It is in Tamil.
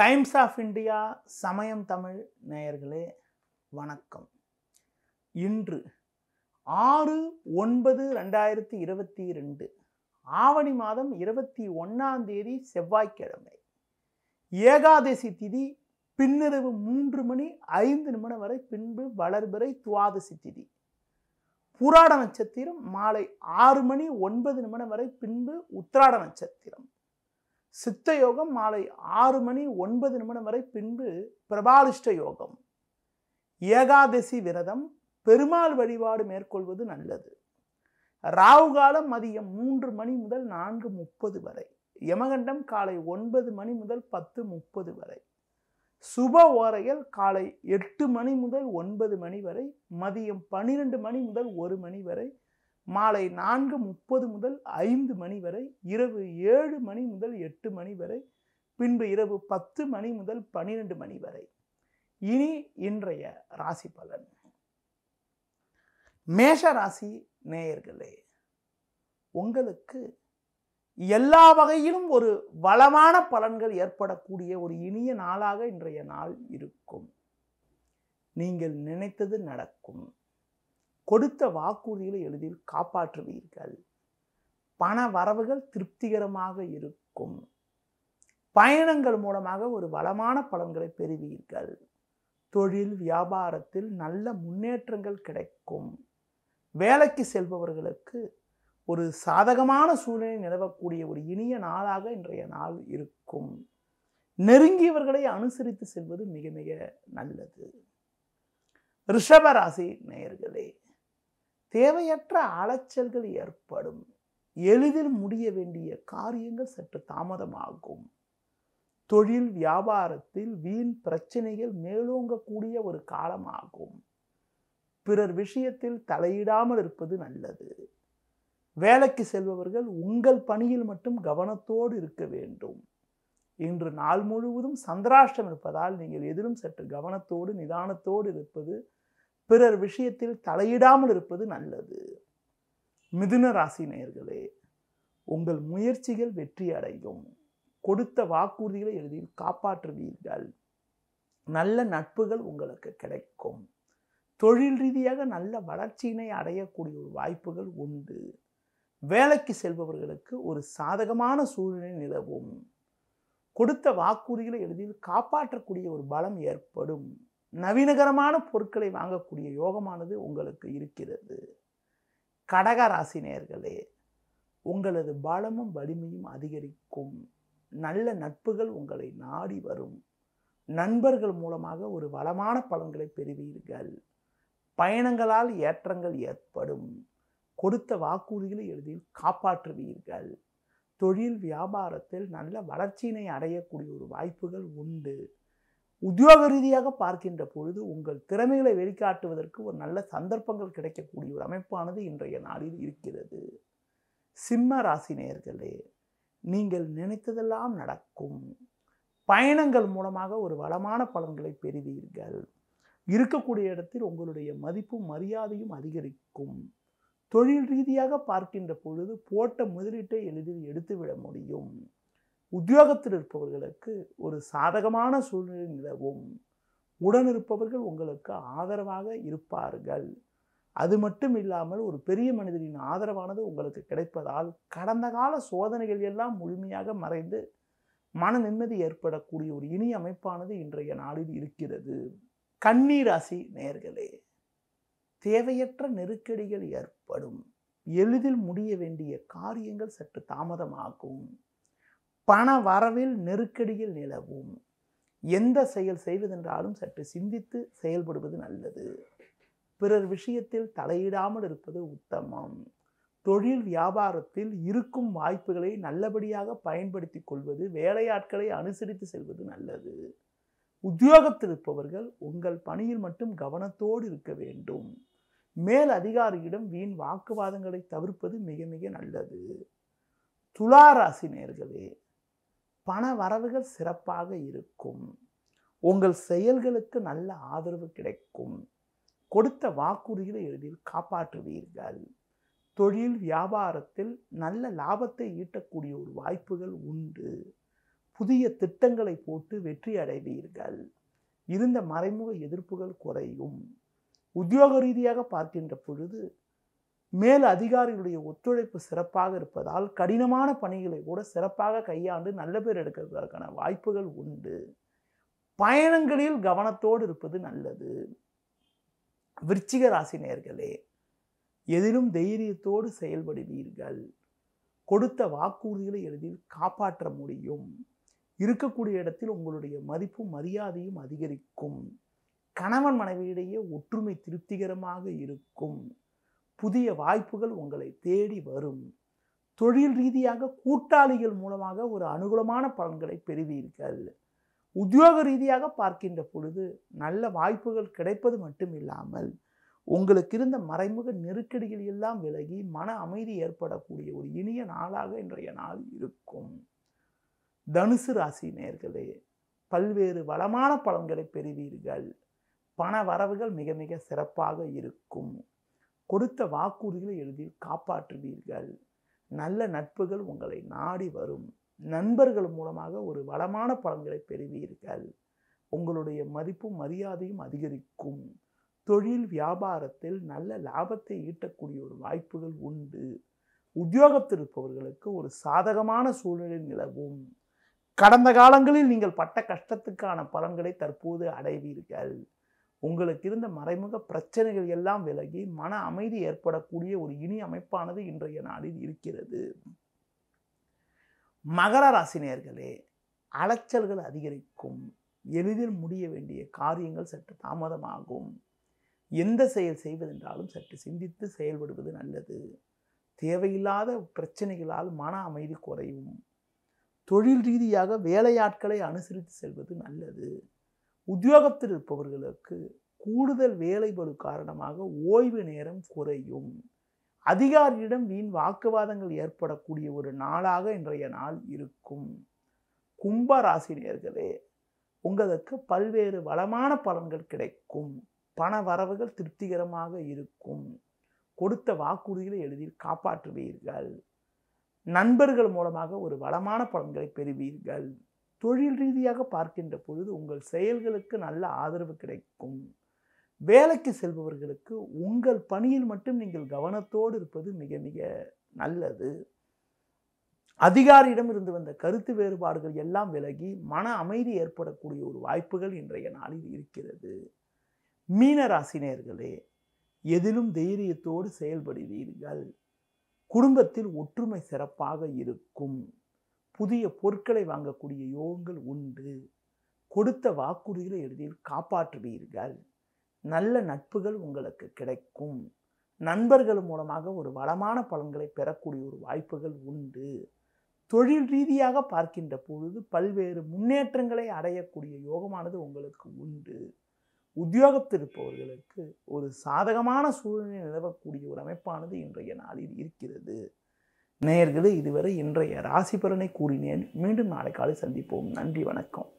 டைம்ஸ் ஆஃப் இந்தியா சமயம் தமிழ் நேயர்களே வணக்கம் இன்று ஆறு ஒன்பது ரெண்டாயிரத்தி இருபத்தி ரெண்டு ஆவணி மாதம் இருபத்தி ஒன்றாம் தேதி செவ்வாய்க்கிழமை ஏகாதசி திதி பின்னிரவு மூன்று மணி ஐந்து நிமிடம் வரை பின்பு வளர்பிறை துவாதசி திதி புராட நட்சத்திரம் மாலை ஆறு மணி ஒன்பது நிமிடம் வரை பின்பு உத்திராட நட்சத்திரம் சித்த யோகம் மாலை ஆறு மணி ஒன்பது நிமிடம் வரை பின்பு பிரபாலிஷ்ட யோகம் ஏகாதசி விரதம் பெருமாள் வழிபாடு மேற்கொள்வது நல்லது ராகுகாலம் காலம் மதியம் மூன்று மணி முதல் நான்கு முப்பது வரை யமகண்டம் காலை ஒன்பது மணி முதல் பத்து முப்பது வரை சுப ஓரையல் காலை எட்டு மணி முதல் ஒன்பது மணி வரை மதியம் பன்னிரெண்டு மணி முதல் ஒரு மணி வரை மாலை நான்கு முப்பது முதல் ஐந்து மணி வரை இரவு ஏழு மணி முதல் எட்டு மணி வரை பின்பு இரவு பத்து மணி முதல் பன்னிரெண்டு மணி வரை இனி இன்றைய ராசி பலன் மேஷ ராசி நேயர்களே உங்களுக்கு எல்லா வகையிலும் ஒரு வளமான பலன்கள் ஏற்படக்கூடிய ஒரு இனிய நாளாக இன்றைய நாள் இருக்கும் நீங்கள் நினைத்தது நடக்கும் கொடுத்த வாக்குறுதிகளை எளிதில் காப்பாற்றுவீர்கள் பண வரவுகள் திருப்திகரமாக இருக்கும் பயணங்கள் மூலமாக ஒரு வளமான பலன்களை பெறுவீர்கள் தொழில் வியாபாரத்தில் நல்ல முன்னேற்றங்கள் கிடைக்கும் வேலைக்கு செல்பவர்களுக்கு ஒரு சாதகமான சூழ்நிலை நிலவக்கூடிய ஒரு இனிய நாளாக இன்றைய நாள் இருக்கும் நெருங்கியவர்களை அனுசரித்து செல்வது மிக மிக நல்லது ரிஷபராசி நேயர்களே தேவையற்ற அலைச்சல்கள் ஏற்படும் எளிதில் முடிய வேண்டிய காரியங்கள் சற்று தாமதமாகும் தொழில் வியாபாரத்தில் வீண் பிரச்சனைகள் மேலோங்கக்கூடிய ஒரு காலமாகும் பிறர் விஷயத்தில் தலையிடாமல் இருப்பது நல்லது வேலைக்கு செல்பவர்கள் உங்கள் பணியில் மட்டும் கவனத்தோடு இருக்க வேண்டும் இன்று நாள் முழுவதும் சந்திராஷ்டம் இருப்பதால் நீங்கள் எதிலும் சற்று கவனத்தோடு நிதானத்தோடு இருப்பது பிறர் விஷயத்தில் தலையிடாமல் இருப்பது நல்லது மிதுன ராசி நேயர்களே உங்கள் முயற்சிகள் வெற்றி அடையும் கொடுத்த வாக்குறுதிகளை எளிதில் காப்பாற்றுவீர்கள் நல்ல நட்புகள் உங்களுக்கு கிடைக்கும் தொழில் ரீதியாக நல்ல வளர்ச்சியினை அடையக்கூடிய ஒரு வாய்ப்புகள் உண்டு வேலைக்கு செல்பவர்களுக்கு ஒரு சாதகமான சூழ்நிலை நிலவும் கொடுத்த வாக்குறுதிகளை எளிதில் காப்பாற்றக்கூடிய ஒரு பலம் ஏற்படும் நவீனகரமான பொருட்களை வாங்கக்கூடிய யோகமானது உங்களுக்கு இருக்கிறது கடக ராசினியர்களே உங்களது பலமும் வலிமையும் அதிகரிக்கும் நல்ல நட்புகள் உங்களை நாடி வரும் நண்பர்கள் மூலமாக ஒரு வளமான பலன்களை பெறுவீர்கள் பயணங்களால் ஏற்றங்கள் ஏற்படும் கொடுத்த வாக்குறுதிகளை எளிதில் காப்பாற்றுவீர்கள் தொழில் வியாபாரத்தில் நல்ல வளர்ச்சியினை அடையக்கூடிய ஒரு வாய்ப்புகள் உண்டு உத்தியோக ரீதியாக பார்க்கின்ற பொழுது உங்கள் திறமைகளை வெளிக்காட்டுவதற்கு ஒரு நல்ல சந்தர்ப்பங்கள் கிடைக்கக்கூடிய ஒரு அமைப்பானது இன்றைய நாளில் இருக்கிறது சிம்ம ராசி நேர்களே நீங்கள் நினைத்ததெல்லாம் நடக்கும் பயணங்கள் மூலமாக ஒரு வளமான பலன்களை பெறுவீர்கள் இருக்கக்கூடிய இடத்தில் உங்களுடைய மதிப்பும் மரியாதையும் அதிகரிக்கும் தொழில் ரீதியாக பார்க்கின்ற பொழுது போட்ட முதலீட்டை எளிதில் எடுத்துவிட முடியும் உத்தியோகத்தில் இருப்பவர்களுக்கு ஒரு சாதகமான சூழ்நிலை நிலவும் உடன் இருப்பவர்கள் உங்களுக்கு ஆதரவாக இருப்பார்கள் அது மட்டும் இல்லாமல் ஒரு பெரிய மனிதரின் ஆதரவானது உங்களுக்கு கிடைப்பதால் கடந்த கால சோதனைகள் எல்லாம் முழுமையாக மறைந்து மன நிம்மதி ஏற்படக்கூடிய ஒரு இனி அமைப்பானது இன்றைய நாளில் இருக்கிறது கண்ணீராசி நேர்களே தேவையற்ற நெருக்கடிகள் ஏற்படும் எளிதில் முடிய வேண்டிய காரியங்கள் சற்று தாமதமாகும் பண வரவில் நெருக்கடியில் நிலவும் எந்த செயல் செய்வதென்றாலும் சற்று சிந்தித்து செயல்படுவது நல்லது பிறர் விஷயத்தில் தலையிடாமல் இருப்பது உத்தமம் தொழில் வியாபாரத்தில் இருக்கும் வாய்ப்புகளை நல்லபடியாக பயன்படுத்தி கொள்வது வேலையாட்களை அனுசரித்து செல்வது நல்லது உத்தியோகத்தில் இருப்பவர்கள் உங்கள் பணியில் மட்டும் கவனத்தோடு இருக்க வேண்டும் மேல் அதிகாரியிடம் வீண் வாக்குவாதங்களை தவிர்ப்பது மிக மிக நல்லது துளாராசி நேர்களே பண வரவுகள் சிறப்பாக இருக்கும் உங்கள் செயல்களுக்கு நல்ல ஆதரவு கிடைக்கும் கொடுத்த வாக்குறுதிகளை எளிதில் காப்பாற்றுவீர்கள் தொழில் வியாபாரத்தில் நல்ல லாபத்தை ஈட்டக்கூடிய ஒரு வாய்ப்புகள் உண்டு புதிய திட்டங்களை போட்டு வெற்றி அடைவீர்கள் இருந்த மறைமுக எதிர்ப்புகள் குறையும் உத்தியோக ரீதியாக பார்க்கின்ற பொழுது மேல் அதிகாரிகளுடைய ஒத்துழைப்பு சிறப்பாக இருப்பதால் கடினமான பணிகளை கூட சிறப்பாக கையாண்டு நல்ல பேர் எடுக்கிறதுக்கான வாய்ப்புகள் உண்டு பயணங்களில் கவனத்தோடு இருப்பது நல்லது விருச்சிக ராசி நேர்களே எதிலும் தைரியத்தோடு செயல்படுவீர்கள் கொடுத்த வாக்குறுதிகளை எளிதில் காப்பாற்ற முடியும் இருக்கக்கூடிய இடத்தில் உங்களுடைய மதிப்பும் மரியாதையும் அதிகரிக்கும் கணவன் மனைவியிடையே ஒற்றுமை திருப்திகரமாக இருக்கும் புதிய வாய்ப்புகள் உங்களை தேடி வரும் தொழில் ரீதியாக கூட்டாளிகள் மூலமாக ஒரு அனுகூலமான பலன்களை பெறுவீர்கள் உத்தியோக ரீதியாக பார்க்கின்ற பொழுது நல்ல வாய்ப்புகள் கிடைப்பது மட்டும் இல்லாமல் உங்களுக்கு இருந்த மறைமுக நெருக்கடிகள் எல்லாம் விலகி மன அமைதி ஏற்படக்கூடிய ஒரு இனிய நாளாக இன்றைய நாள் இருக்கும் தனுசு ராசி நேர்களே பல்வேறு வளமான பலன்களை பெறுவீர்கள் பண வரவுகள் மிக மிக சிறப்பாக இருக்கும் கொடுத்த வாக்குறுதிகளை எழுதி காப்பாற்றுவீர்கள் நல்ல நட்புகள் உங்களை நாடி வரும் நண்பர்கள் மூலமாக ஒரு வளமான பலன்களை பெறுவீர்கள் உங்களுடைய மதிப்பும் மரியாதையும் அதிகரிக்கும் தொழில் வியாபாரத்தில் நல்ல லாபத்தை ஈட்டக்கூடிய ஒரு வாய்ப்புகள் உண்டு உத்தியோகத்தில் இருப்பவர்களுக்கு ஒரு சாதகமான சூழ்நிலை நிலவும் கடந்த காலங்களில் நீங்கள் பட்ட கஷ்டத்துக்கான பலன்களை தற்போது அடைவீர்கள் உங்களுக்கு இருந்த மறைமுக பிரச்சனைகள் எல்லாம் விலகி மன அமைதி ஏற்படக்கூடிய ஒரு இனி அமைப்பானது இன்றைய நாளில் இருக்கிறது மகர ராசினியர்களே அலைச்சல்கள் அதிகரிக்கும் எளிதில் முடிய வேண்டிய காரியங்கள் சற்று தாமதமாகும் எந்த செயல் செய்வதென்றாலும் சற்று சிந்தித்து செயல்படுவது நல்லது தேவையில்லாத பிரச்சனைகளால் மன அமைதி குறையும் தொழில் ரீதியாக வேலையாட்களை அனுசரித்து செல்வது நல்லது உத்தியோகத்தில் இருப்பவர்களுக்கு கூடுதல் வேலைபடு காரணமாக ஓய்வு நேரம் குறையும் அதிகாரியிடம் வீண் வாக்குவாதங்கள் ஏற்படக்கூடிய ஒரு நாளாக இன்றைய நாள் இருக்கும் கும்ப ராசினியர்களே உங்களுக்கு பல்வேறு வளமான பலன்கள் கிடைக்கும் பண வரவுகள் திருப்திகரமாக இருக்கும் கொடுத்த வாக்குறுதிகளை எளிதில் காப்பாற்றுவீர்கள் நண்பர்கள் மூலமாக ஒரு வளமான பலன்களை பெறுவீர்கள் தொழில் ரீதியாக பார்க்கின்ற பொழுது உங்கள் செயல்களுக்கு நல்ல ஆதரவு கிடைக்கும் வேலைக்கு செல்பவர்களுக்கு உங்கள் பணியில் மட்டும் நீங்கள் கவனத்தோடு இருப்பது மிக மிக நல்லது அதிகாரியிடம் இருந்து வந்த கருத்து வேறுபாடுகள் எல்லாம் விலகி மன அமைதி ஏற்படக்கூடிய ஒரு வாய்ப்புகள் இன்றைய நாளில் இருக்கிறது மீன ராசினியர்களே எதிலும் தைரியத்தோடு செயல்படுவீர்கள் குடும்பத்தில் ஒற்றுமை சிறப்பாக இருக்கும் புதிய பொருட்களை வாங்கக்கூடிய யோகங்கள் உண்டு கொடுத்த வாக்குறுதிகளை எளிதில் காப்பாற்றுவீர்கள் நல்ல நட்புகள் உங்களுக்கு கிடைக்கும் நண்பர்கள் மூலமாக ஒரு வளமான பலன்களை பெறக்கூடிய ஒரு வாய்ப்புகள் உண்டு தொழில் ரீதியாக பார்க்கின்ற பொழுது பல்வேறு முன்னேற்றங்களை அடையக்கூடிய யோகமானது உங்களுக்கு உண்டு உத்தியோகத்திருப்பவர்களுக்கு ஒரு சாதகமான சூழ்நிலை நிலவக்கூடிய ஒரு அமைப்பானது இன்றைய நாளில் இருக்கிறது நேயர்களே இதுவரை இன்றைய ராசிபலனை கூறினேன் மீண்டும் நாளை காலை சந்திப்போம் நன்றி வணக்கம்